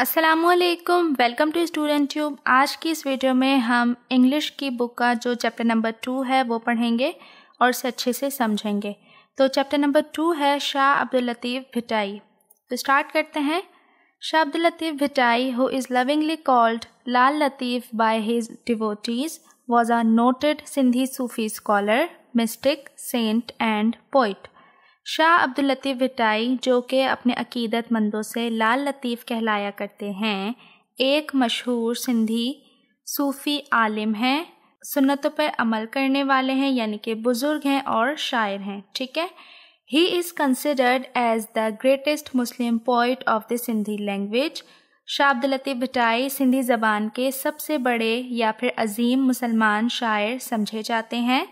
असलकम welcome to student tube आज की इस वीडियो में हम इंग्लिश की बुक का जो चैप्टर नंबर टू है वो पढ़ेंगे और इसे अच्छे से समझेंगे तो चैप्टर नंबर टू है शाह अब्दुल लतीफ़ भिटाई तो स्टार्ट करते हैं Shah Abdul Latif Bhittai who is lovingly called Lal Latif by his devotees was a noted Sindhi Sufi scholar mystic saint and poet Shah Abdul Latif Bhittai जो कि अपने अकीदत मंदों से लाल लतीफ़ कहलाया करते हैं एक मशहूर सिंधी सूफ़ी आलिम हैं सुन्नतों पर अमल करने वाले हैं यानी कि बुज़ुर्ग हैं और शायर हैं ठीक है he is considered as the greatest Muslim poet of the Sindhi language Shah Abdul Latif Bhittai Sindhi ज़बान के सबसे बड़े या फिर अजीम मुसलमान शायर समझे जाते हैं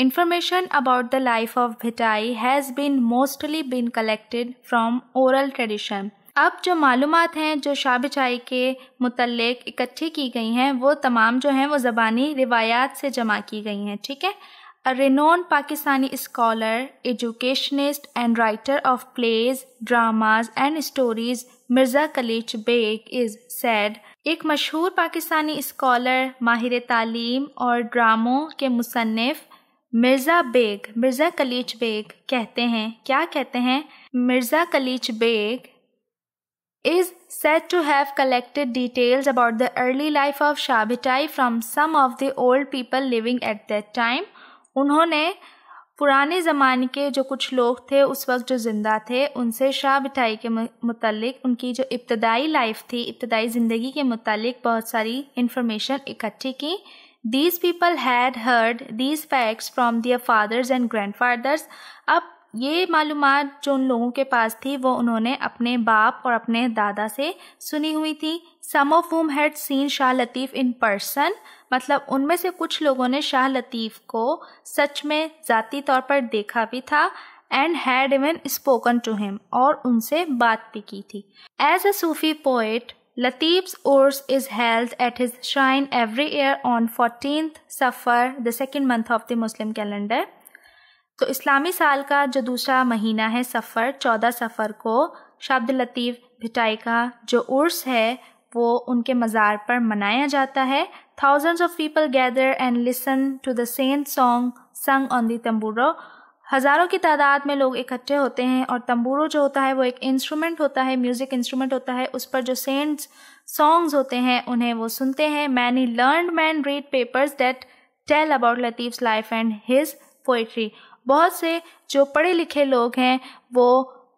Information about the life of Bhittai has been mostly been collected from oral tradition अब जो मालूम हैं जो शाह शाबिचाई के मतलब इकट्ठी की गई हैं वो तमाम जो हैं वो ज़बानी रिवायात से जमा की गई हैं ठीक है renowned Pakistani scholar educationist and writer of plays dramas and stories Mirza Qalich Beg is said एक मशहूर पाकिस्तानी स्कॉलर माहिर तालीम और ड्रामों के मुसनफ़ मिर्ज़ा बेग मिर्ज़ा कलीच बेग कहते हैं क्या कहते हैं Mirza Qalich Beg is said to have collected details about the early life of Shah Bhittai from some of the old people living at that time उन्होंने पुराने ज़माने के जो कुछ लोग थे उस वक्त जो ज़िंदा थे उनसे शाह बिठाई के मतलब उनकी जो इब्तदाई लाइफ थी इब्तदाई ज़िंदगी के मतलब बहुत सारी इन्फॉर्मेशन इकट्ठी की these people had heard these facts from their fathers and grand fathers अब ये मालूम जो उन लोगों के पास थी वो उन्होंने अपने बाप और अपने दादा से सुनी हुई थी some of whom had seen Shah Latif in person मतलब उनमें से कुछ लोगों ने शाह लतीफ़ को सच में ज़ाती तौर पर देखा भी था and had even spoken to him और उनसे बात भी की थी as a Sufi poet Latif's Urs is held at his shrine every year on 14th Safar, the second month of the Muslim calendar. तो इस्लामी साल का जो दूसरा महीना है सफ़र चौदह सफ़र को शब्द लतीफ़ भिटाई का जो उर्स है वो उनके मज़ार पर मनाया जाता है thousands of people gather and listen to the saint song sung on the हज़ारों की तादाद में लोग इकट्ठे होते हैं और तंबूरो जो होता है वो एक इंस्ट्रूमेंट होता है म्यूज़िक इंस्ट्रूमेंट होता है उस पर जो सेंट्स सॉन्ग्स होते हैं उन्हें वो सुनते हैं many learn man read papers that tell about Latif life and his poetry बहुत से जो पढ़े लिखे लोग हैं वो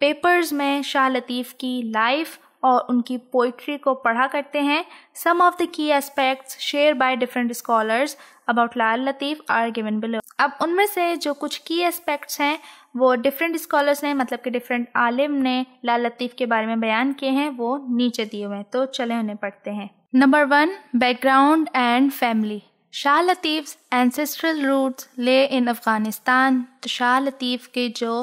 पेपर्स में शाह लतीफ़ की लाइफ और उनकी पोइट्री को पढ़ा करते हैं some of the key aspects share by different scholars about Lal Latif are given below अब उनमें से जो कुछ की एस्पेक्ट्स हैं वो डिफरेंट स्कॉलर्स ने मतलब कि डिफरेंट आलिम ने लाल लतीफ़ के बारे में बयान किए हैं वो नीचे दिए हुए हैं तो चले उन्हें पढ़ते हैं number one background and family Shah Latif ancestral roots lie in Afghanistan तो शाह लतीफ़ के जो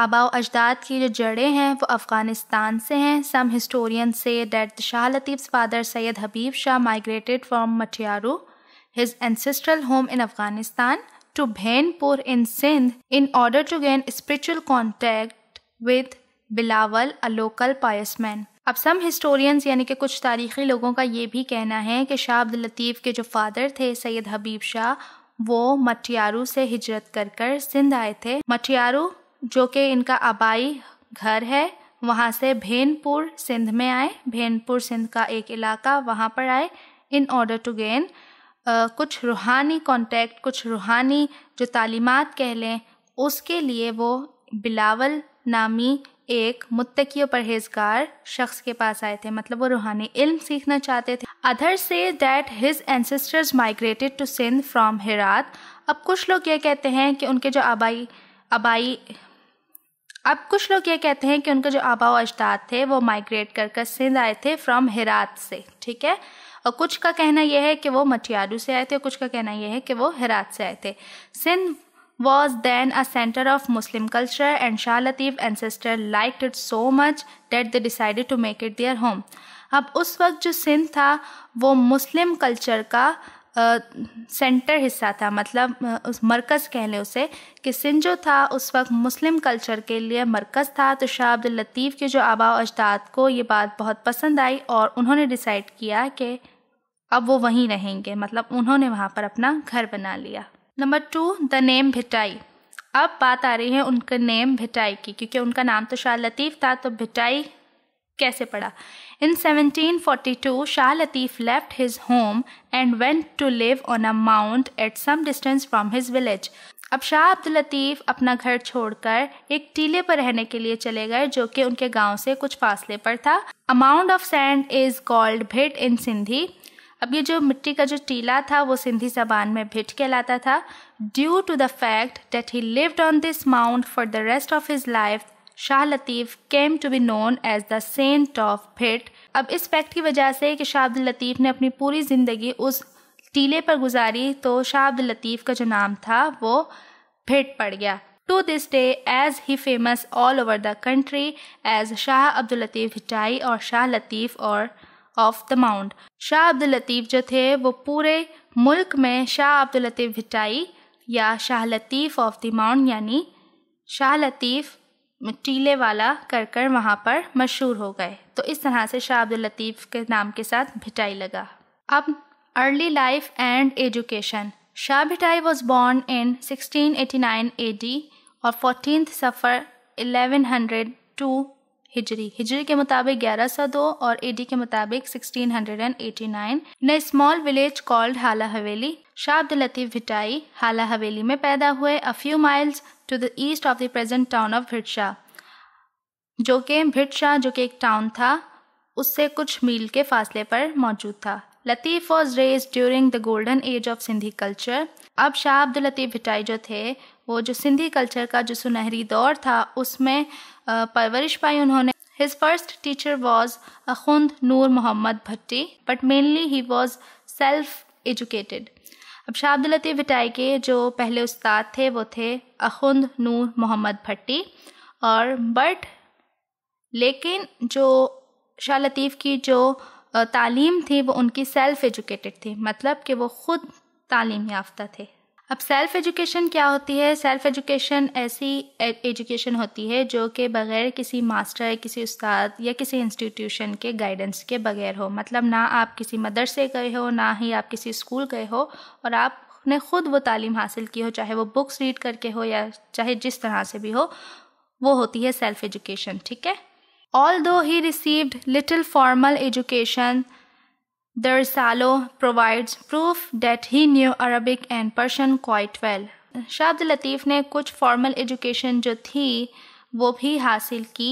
आबा अजदाद की जो जड़ें हैं वो अफ़गानिस्तान से हैं सम हिस्टोरियन से that Shah Latif father Syed Habib Shah migrated from Matiari his ancestral home in Afghanistan, to Bhainpur in Sindh in order to gain spiritual contact with Bilawal, a local pious man. अब सम हिस्टोरियंस यानी कि कुछ तारीखी लोगों का ये भी कहना है कि शाह अब्दुल लतीफ़ के जो फादर थे सैयद हबीब शाह वो मटियारू से हिजरत कर कर सिंध आए थे मटियारू जो कि इनका आबाई घर है वहाँ से भेनपुर सिंध में आए भेनपुर सिंध का एक इलाका वहाँ पर आए in order to gain uh, कुछ रूहानी कॉन्टेक्ट कुछ रूहानी जो तालीमत कह लें उसके लिए वो बिलावल नामी एक और परहेजगार शख्स के पास आए थे मतलब वो रूहानी इल्म सीखना चाहते थे other say that his ancestors migrated to Sindh from Herat अब कुछ लोग ये कहते हैं कि उनके जो आबाई आबाई अब कुछ लोग ये कहते हैं कि उनके जो आबा अजदाद थे वो माइग्रेट कर कर सिंध आए थे फ्राम हिरात से ठीक है और कुछ का कहना यह है कि वो मटियाडू से आए थे कुछ का कहना यह है कि वो हिरात से आए थे Sindh was then a centre of Muslim culture and Shah Latif ancestor like it so much that they decided to make it their home अब उस वक्त जो सिंध था वो मुस्लिम कल्चर का सेंटर हिस्सा था मतलब उस मरकज़ कह लें उसे कि सिंध जो था उस वक्त मुस्लिम कल्चर के लिए मरकज़ था तो शाह अब्दुल लतीफ़ के जो आबा अजदाद को ये बात बहुत पसंद आई और उन्होंने डिसाइड किया कि अब वो वहीं रहेंगे मतलब उन्होंने वहाँ पर अपना घर बना लिया number two the name Bhittai अब बात आ रही है उनके नेम भिटाई की क्योंकि उनका नाम तो शाह लतीफ़ था तो भिटाई कैसे पड़ा in 1742 Shah Latif left his home and went to live on a mount at some distance from his village अब शाह अब्दुल लतीफ़ अपना घर छोड़कर एक टीले पर रहने के लिए चले गए जो कि उनके गांव से कुछ फासले पर था amount of sand is called Bhit in Sindhi अब ये जो मिट्टी का जो टीला था वो सिंधी जबान में भिट कहलाता था due to the fact that he lived on this mount for the rest of his life Shah Latif came to be known as the saint of Bhit अब इस फैक्ट की वजह से कि शाह अब्दुल लतीफ़ ने अपनी पूरी ज़िंदगी उस टीले पर गुजारी तो शाह अब्दुल लतीफ़ का जो नाम था वो भिट पड़ गया to this day as he famous all over the country as Shah Abdul Latif Bhittai or Shah Latif or of the mount Shah Abdul Latif जो थे वो पूरे मुल्क में शाह अब्दुल लतीफ़ भिटाई या Shah Latif of the mount यानी शाह लतीफ़ टीले वाला कर कर वहाँ पर मशहूर हो गए तो इस तरह से शाह अब्दुल लतीफ़ के नाम के साथ भिटाई लगा अब early life and education Shah Bhittai was born in 1689 D और फोर्टीन सफ़र 1102 हिजरी हिजरी के मुताबिक ग्यारह सौ दो और एडी के मुताबिक 1689 in a small village called Hala Haveli Shah Latif Bhittai हाला हवेली में पैदा हुए a few miles to the east of the present town of Bhitshah जो कि भिटशाह जो कि एक टाउन था उससे कुछ मील के फासले पर मौजूद था Latif was raised during the golden age of Sindhi culture अब शाह अब्दुल लतीफ़ भिटाई जो थे वो जो सिंधी कल्चर का जो सुनहरी दौर था उसमें परवरिश पाई उन्होंने his first teacher was Akhund Noor Mohammad Bhatti but mainly he was self educated अब शाह अब्दुल लतीफ़ भिटाई के जो पहले उस्ताद थे वो थे अखुंद नूर मोहम्मद भट्टी और बट लेकिन जो शाह लतीफ़ की जो तालीम थी वो उनकी सेल्फ़ एजुकेटेड थी मतलब कि वो ख़ुद तालीम याफ्ता थे अब सेल्फ़ एजुकेशन क्या होती है सेल्फ़ एजुकेशन ऐसी एजुकेशन e-, होती है जो कि बग़ैर किसी मास्टर किसी उस्ताद या किसी इंस्टीट्यूशन के गाइडेंस के बग़ैर हो मतलब ना आप किसी मदरसे गए हो ना ही आप किसी स्कूल गए हो और आप ने ख़ुद वो तालीम हासिल की हो चाहे वो बुक्स रीड करके हो या चाहे जिस तरह से भी हो वो होती है सेल्फ़ एजुकेशन ठीक है Although he received little formal education, Darsalo provides proof that he knew Arabic and Persian quite well. शाब्द लतीफ़ ने कुछ फॉर्मल एजुकेशन जो थी वो भी हासिल की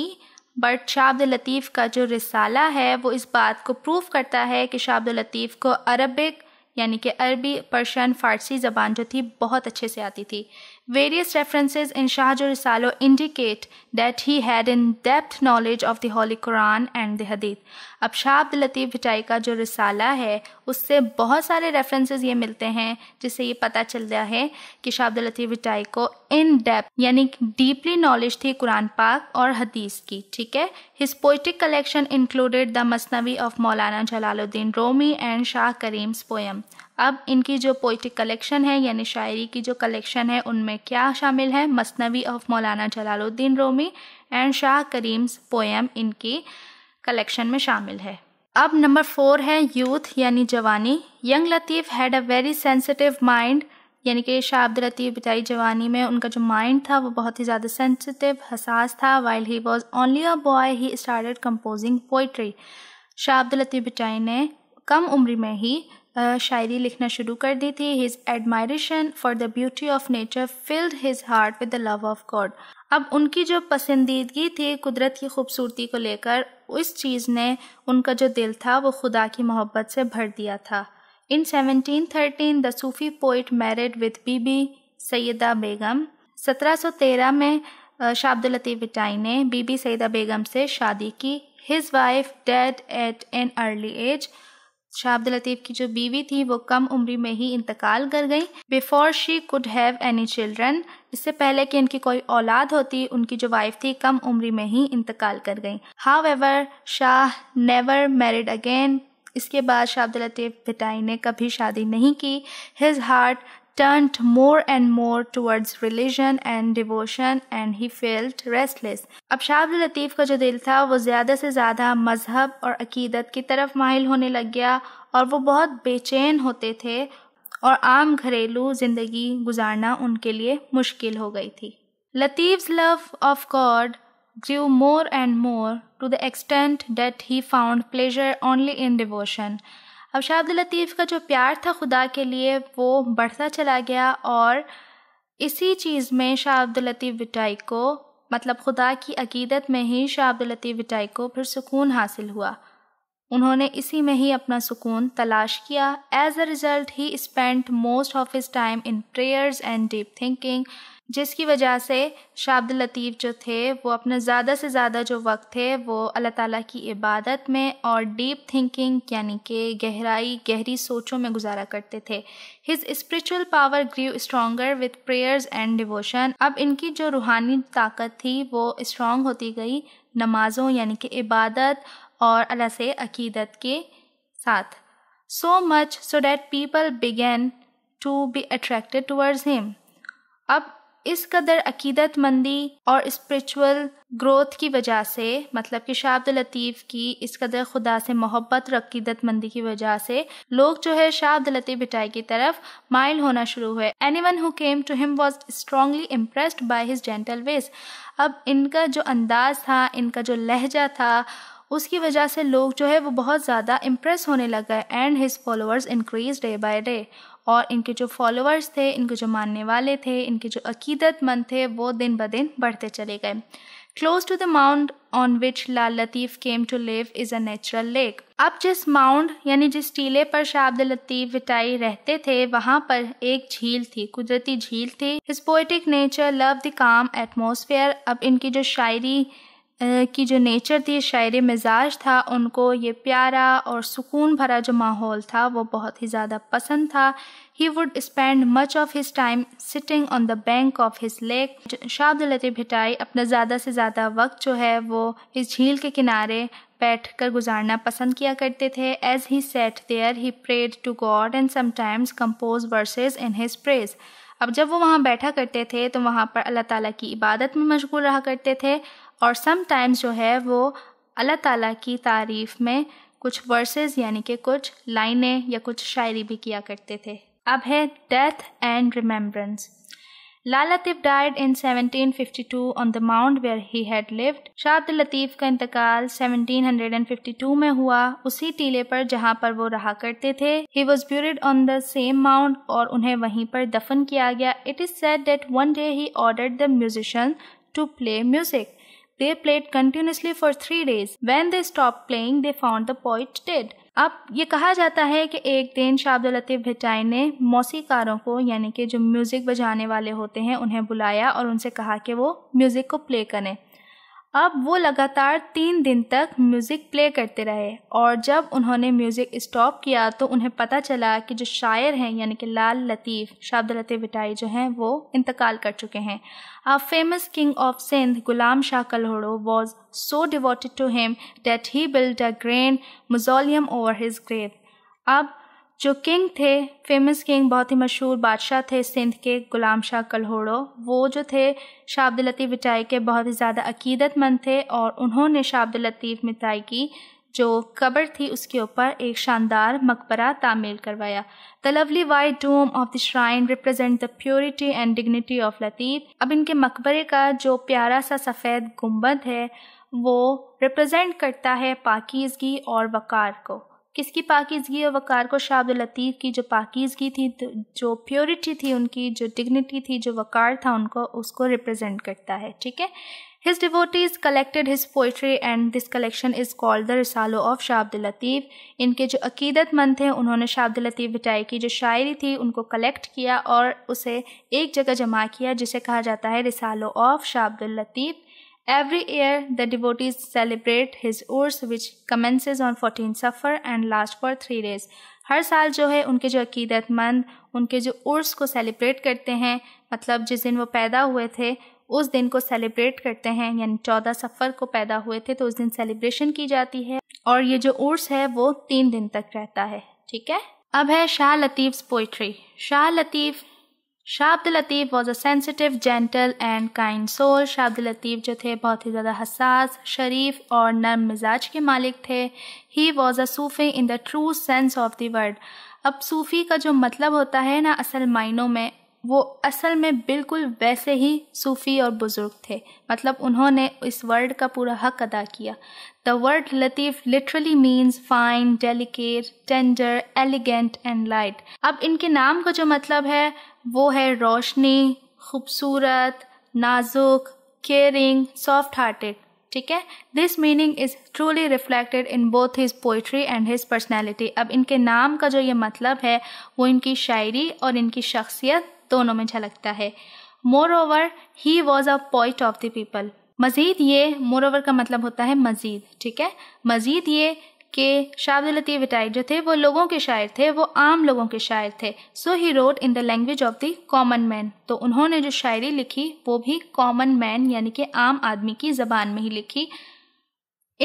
बट शाब्द लतीफ़ का जो रिसाला है वो इस बात को प्रूव करता है कि शाब्द लतीफ़ को अरबिक यानी कि अरबी पर्शियन फ़ारसी ज़बान जो थी बहुत अच्छे से आती थी Various references in Shahjar Risalo indicate that he had in-depth knowledge of the Holy Quran and the Hadith. अब शाह लतीफ़ भिटाई का जो रिसाला है उससे बहुत सारे रेफरेंसेस ये मिलते हैं जिससे ये पता चल गया है कि शाह लतीफ़ भिटाई को इन डेप्थ यानी डीपली नॉलेज थी कुरान पाक और हदीस की ठीक है his poetic collection included the Masnavi of Maulana Jalaluddin Rumi and Shah Karim's poem अब इनकी जो पोइटिक कलेक्शन है यानी शायरी की जो कलेक्शन है उनमें क्या शामिल है Masnavi of Maulana Jalaluddin Rumi and Shah Karim's poem इनकी कलेक्शन में शामिल है अब नंबर फोर है यूथ यानी जवानी young Latif had a very sensitive mind यानी कि शाह लतीफ़ बिताई जवानी में उनका जो माइंड था वो बहुत ही ज़्यादा सेंसिटिव हसास था while he was only a boy he started composing poetry Shah Latif बेचारी ने कम उम्र में ही शायरी लिखना शुरू कर दी थी his admiration for the beauty of nature filled his heart with the love of God अब उनकी जो पसंदीदगी थी कुदरत की खूबसूरती को लेकर उस चीज़ ने उनका जो दिल था वो खुदा की मोहब्बत से भर दिया था in 1713 the Sufi poet married with Bibi Saida Begum 1713 में शाब्दुल लतीफ़ बिटाई ने बीबी सैदा बेगम से शादी की his wife died at an early age Shah Abdul Latif की जो बीवी थी वो कम उम्र में ही इंतकाल कर गई before she could have any children इससे पहले कि इनकी कोई औलाद होती उनकी जो वाइफ थी कम उम्र में ही इंतकाल कर गई however Shah never married again इसके बाद शाह अब्दुल लतीफ़ भिटाई ने कभी शादी नहीं की his heart turned more and more towards religion and devotion and he felt restless. अब शाह लतीफ़ का जो दिल था वो ज़्यादा से ज़्यादा मज़हब और अकीदत की तरफ माहिल होने लग गया और वो बहुत बेचैन होते थे और आम घरेलू ज़िंदगी गुजारना उनके लिए मुश्किल हो गई थी Latif love of God grew more and more to the extent that he found pleasure only in devotion अब शाह अब्दुल लतीफ़ का जो प्यार था खुदा के लिए वो बढ़ता चला गया और इसी चीज़ में शाह अब्दुल लतीफ़ विटाई को मतलब खुदा की अकीदत में ही शाह अब्दुल लतीफ़ विटाई को फिर सुकून हासिल हुआ उन्होंने इसी में ही अपना सुकून तलाश किया as a result he spent most of his time in prayers and deep thinking जिसकी वजह से शाब्द लतीफ़ जो थे वो अपना ज़्यादा से ज़्यादा जो वक्त थे वो अल्लाह ताला की इबादत में और डीप थिंकिंग यानी कि गहराई गहरी सोचों में गुजारा करते थे his spiritual power grew stronger with prayers and devotion अब इनकी जो रूहानी ताकत थी वो इस्ट्रॉग होती गई नमाज़ों यानी कि इबादत और अल्लाह से अकीदत के साथ so much so that people began to be attracted towards him अब इस कदर अकीदतमंदी और स्पिरिचुअल ग्रोथ की वजह से मतलब कि शाह अब्दुल लतीफ़ की इस कदर खुदा से मोहब्बत और अकीदतमंदी की वजह से लोग जो है शाह अब्दुल लतीफ़ बिटाई की तरफ माइल होना शुरू हुए anyone who came to him was strongly impressed by his gentle ways अब इनका जो अंदाज था इनका जो लहजा था उसकी वजह से लोग जो है वो बहुत ज़्यादा इम्प्रेस होने लग गए and his followers increase day by day और इनके जो फॉलोअर्स थे इनके जो मानने वाले थे इनके जो अकीदतमंद थे वो दिन ब दिन बढ़ते चले गए close to the mount on which Lal Latif came to live is a natural lake अब जिस माउंट यानी जिस टीले पर शाह अब्दुल लतीफ विटाई रहते थे वहाँ पर एक झील थी कुदरती झील थी his poetic nature love the calm atmosphere अब इनकी जो शायरी की जो नेचर थी शायर मिजाज था उनको ये प्यारा और सुकून भरा जो माहौल था वो बहुत ही ज़्यादा पसंद था he would spend much of his time sitting on the bank of his lake शाहब्दुलत भिटाई अपना ज़्यादा से ज़्यादा वक्त जो है वो इस झील के किनारे बैठ कर गुजारना पसंद किया करते थे as he sat there he prayed to God and sometimes compose verses in his praise अब जब वो वहाँ बैठा करते थे तो वहाँ पर अल्लाह ताला की इबादत में मशगूल रहा करते थे और समटाइम्स जो है वो अल्लाह ताला की तारीफ़ में कुछ वर्सेस यानी कि कुछ लाइनें या कुछ शायरी भी किया करते थे अब है death and remembrance Lal Latif died in 1752 on the mount where he had lived Shah Abdul Latif का इंतकाल 1752 में हुआ उसी टीले पर जहां पर वो रहा करते थे he was buried on the same mount और उन्हें वहीं पर दफन किया गया it is said that one day he order the musicians to play music They played continuously for three days. When they stopped playing, they found the poet dead. अब ये कहा जाता है कि एक दिन शाब्द लतीफ़ भिटाई ने मौसीकारों को यानी कि जो म्यूज़िक बजाने वाले होते हैं उन्हें बुलाया और उनसे कहा कि वो म्यूज़िक को प्ले करें अब वो लगातार तीन दिन तक म्यूज़िक प्ले करते रहे और जब उन्होंने म्यूज़िक स्टॉप किया तो उन्हें पता चला कि जो शायर हैं यानी कि लाल लतीफ़ शब्द लतीफ़ बिटाई जो हैं वो इंतकाल कर चुके हैं a famous king of Sindh Ghulam Shah Kalhoro was so devoted to him that he built a grand mausoleum over his grave अब जो किंग थे फेमस किंग बहुत ही मशहूर बादशाह थे सिंध के गुलाम शाह कल्होड़ो वो जो थे शाह अब्दुल लतीफ़ मिठाई के बहुत ही ज़्यादा अकीदतमंद थे और उन्होंने शाह अब्दुल लतीफ़ मिठाई की जो कब्र थी उसके ऊपर एक शानदार मकबरा तामीर करवाया the lovely white dome of the shrine represent the purity and dignity of Latif अब इनके मकबरे का जो प्यारा सा सफ़ेद गुम्बद है वो रिप्रेजेंट करता है पाकिजगी और वक़ार को किसकी पाकिजगी और वक़ार को शाब लतीफ़ की जो पाकिजगी थी तो जो प्योरिटी थी उनकी जो डिग्निटी थी जो वक़ार था उनको उसको रिप्रेजेंट करता है ठीक है his devotees collected his poetry and this collection is called the Risalo of Shah Abdul Latif इनके जो अकीदतमंद थे उन्होंने शाह अब्दुल लतीफ़ बिटाई की जो शायरी थी उनको कलेक्ट किया और उसे एक जगह जमा किया जिसे कहा जाता है Risalo of Shah Abdul Latif Every year, the devotees celebrate his urs which commences on 14 Safar and lasts for three days. हर साल जो है उनके जो अकीदतमंद उनके जो उर्स को सेलिब्रेट करते हैं मतलब जिस दिन वो पैदा हुए थे उस दिन को सेलिब्रेट करते हैं यानी चौदह सफ़र को पैदा हुए थे तो उस दिन सेलिब्रेशन की जाती है और ये जो उर्स है वो तीन दिन तक रहता है ठीक है अब है शाह लतीफ़ पोइट्री शाह लतीफ़ शाब्द Latif was a sensitive gentle and kind soul Shah Latif जो थे बहुत ही ज़्यादा हसास शरीफ और नरम मिजाज के मालिक थे he was a Sufi in the true sense of the word अब सूफ़ी का जो मतलब होता है ना असल मायनों में वो असल में बिल्कुल वैसे ही सूफ़ी और बुज़ुर्ग थे मतलब उन्होंने इस वर्ड का पूरा हक अदा किया the word Latif literally means fine delicate tender elegant and light अब इनके नाम का जो मतलब है वो है रोशनी खूबसूरत नाजुक केयरिंग सॉफ्ट हार्टेड ठीक है this meaning is truly reflected in both his poetry and his personality अब इनके नाम का जो ये मतलब है वो इनकी शायरी और इनकी शख्सियत दोनों में झलकता है moreover he was a poet of the people मज़ीद ये मोर ओवर का मतलब होता है मज़ीद ठीक है मज़ीद ये के शाह लतीफ़ भटाई जो थे वो लोगों के शायर थे वो आम लोगों के शायर थे so he wrote in the language of the common man तो उन्होंने जो शायरी लिखी वो भी कॉमन मैन यानी कि आम आदमी की जबान में ही लिखी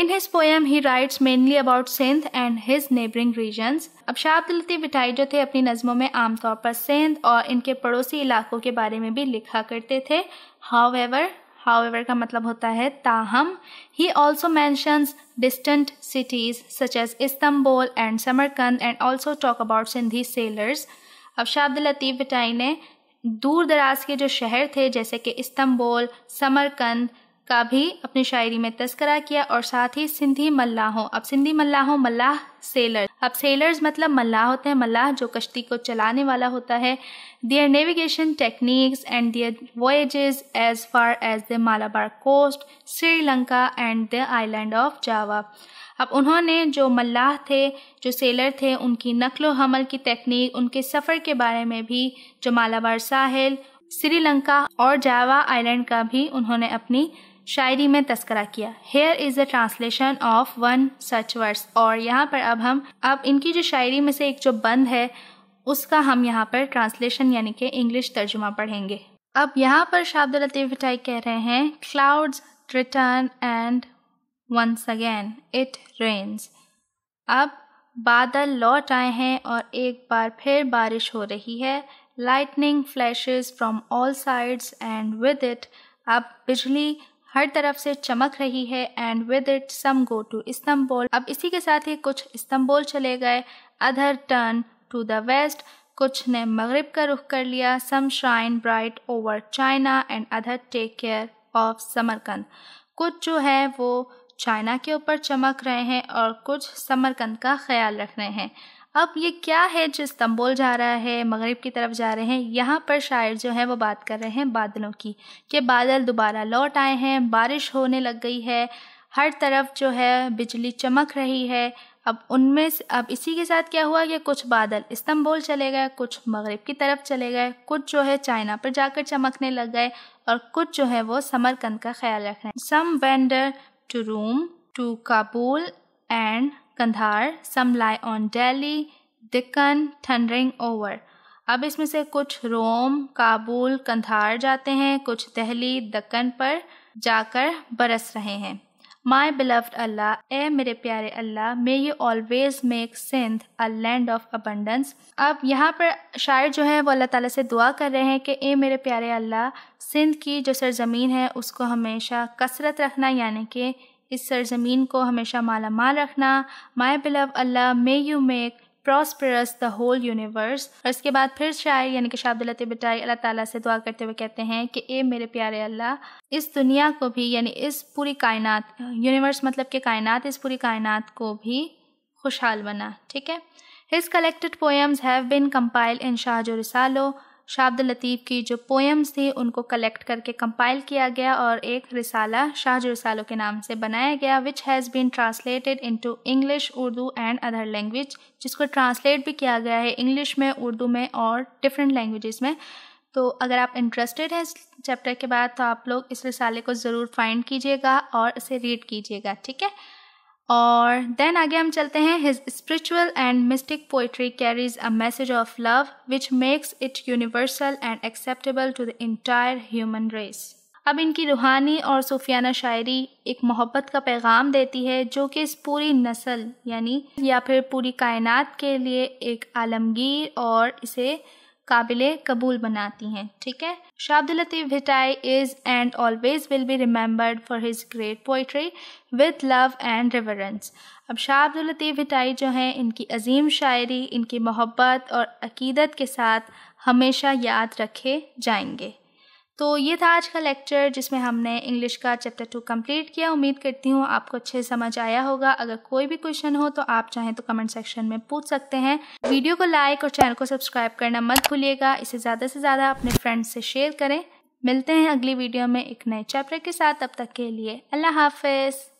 in his poem he writes mainly about Sindh and his neighbouring regions अब शाह लतीफ़ बिठाई जो थे अपनी नज़मों में आमतौर पर सिंध और इनके पड़ोसी इलाकों के बारे में भी लिखा करते थे हाउ एवर however का मतलब होता है ताहम he also mentions distant cities such as Istanbul and Samarkand and also talk about Sindhi sailors अब शाब्द लतीफ़ बिटाई ने दूर दराज के जो शहर थे जैसे कि इस्तंबोल समरकंद का भी अपनी शायरी में तस्करा किया और साथ ही सिंधी मल्लाहों अब सिंधी मल्लाहों मल्लाह सेलर अब सेलर्स मतलब मल्लाह होते हैं मल्लाह जो कश्ती को चलाने वाला होता है their navigation techniques and their voyages as far as the Malabar coast, Sri Lanka and the island of Java. अब उन्होंने जो मल्लाह थे जो सेलर थे उनकी नकल हमल की तकनीक उनके सफ़र के बारे में भी जो मालाबार साहिल श्रीलंका और जावा आइलैंड का भी उन्होंने अपनी शायरी में तस्करा किया here is the translation of one such verse और यहाँ पर अब हम अब इनकी जो शायरी में से एक जो बंद है उसका हम यहाँ पर ट्रांसलेशन यानी कि इंग्लिश तर्जुमा पढ़ेंगे अब यहाँ पर शाब्द लतीफ़ भिटाई कह रहे हैं clouds return and once again it rains अब बादल लौट आए हैं और एक बार फिर बारिश हो रही है lightning flashes from all sides and with it अब बिजली हर तरफ से चमक रही है and with it some go to Istanbul अब इसी के साथ ही कुछ इस्तंबोल चले गए अधर टर्न टू द वेस्ट कुछ ने मगरब का रुख कर लिया some shine bright over China and other take care of Samarkand कुछ जो है वो चाइना के ऊपर चमक रहे हैं और कुछ समरकंद का ख्याल रख रहे हैं अब ये क्या है जो इस्तंबुल जा रहा है मगरब की तरफ जा रहे हैं यहाँ पर शायर जो है वो बात कर रहे हैं बादलों की कि बादल दोबारा लौट आए हैं बारिश होने लग गई है हर तरफ जो है बिजली चमक रही है अब उनमें अब इसी के साथ क्या हुआ कि कुछ बादल इस्तंबुल चले गए कुछ मगरब की तरफ चले गए कुछ जो है चाइना पर जाकर चमकने लग गए और कुछ जो है वो समरकंद का ख्याल रख रहे हैं some wander to Rum to Kabul and Kandahar some lie on Delhi Deccan thundering over अब इसमें से कुछ रोम काबुल कंधार जाते हैं कुछ दहली दक्कन पर जाकर बरस रहे हैं माई बिलव्ड अल्लाह ए मेरे प्यारे Allah may you always make Sindh a land of abundance अब यहाँ पर शायर जो है वो अल्लाह ताला से दुआ कर रहे हैं कि ए मेरे प्यारे अल्लाह सिंध की जो सरजमीन है उसको हमेशा कसरत रखना यानी कि इस सरजमीन को हमेशा माला माल रखना my beloved Allah may you make prosperous the whole universe और इसके बाद फिर शायर यानी कि शाह बिटाई अल्लाह ताला से दुआ करते हुए कहते हैं कि ए मेरे प्यारे अल्लाह इस दुनिया को भी यानी इस पूरी कायनात यूनिवर्स मतलब कि कायनात इस पूरी कायनात को भी खुशहाल बना ठीक है his collected poems have been compiled इन शाहजो रिसालो शाहब्द लतीफ़ की जो पोएम्स थी उनको कलेक्ट करके कंपाइल किया गया और एक रिसाला शाहज रसालों के नाम से बनाया गया which has been translated into English Urdu and other language जिसको ट्रांसलेट भी किया गया है इंग्लिश में उर्दू में और डिफरेंट लैंग्वेज़ में तो अगर आप इंटरेस्टेड हैं इस चैप्टर के बाद तो आप लोग इस रिसाले को ज़रूर फाइंड कीजिएगा और इसे रीड कीजिएगा ठीक है और देन आगे हम चलते हैं his spiritual and mystic poetry carries a message of love which makes it universal and acceptable to the entire human race अब इनकी रूहानी और सूफियाना शायरी एक मोहब्बत का पैगाम देती है जो कि इस पूरी नस्ल यानी या फिर पूरी कायनात के लिए एक आलमगीर और इसे काबिल कबूल बनाती हैं ठीक है शाब्द Latif Bhitai is and always will be remembered for his great poetry with love and reverence अब शाह लतीफ़ भिटाई जो हैं इनकी अजीम शायरी इनकी मोहब्बत और अकीदत के साथ हमेशा याद रखे जाएंगे तो ये था आज का लेक्चर जिसमें हमने इंग्लिश का चैप्टर टू कंप्लीट किया उम्मीद करती हूँ आपको अच्छे समझ आया होगा अगर कोई भी क्वेश्चन हो तो आप चाहें तो कमेंट सेक्शन में पूछ सकते हैं वीडियो को लाइक और चैनल को सब्सक्राइब करना मत भूलिएगा इसे ज़्यादा से ज़्यादा अपने फ्रेंड्स से शेयर करें मिलते हैं अगली वीडियो में एक नए चैप्टर के साथ अब तक के लिए अल्लाह हाफिज़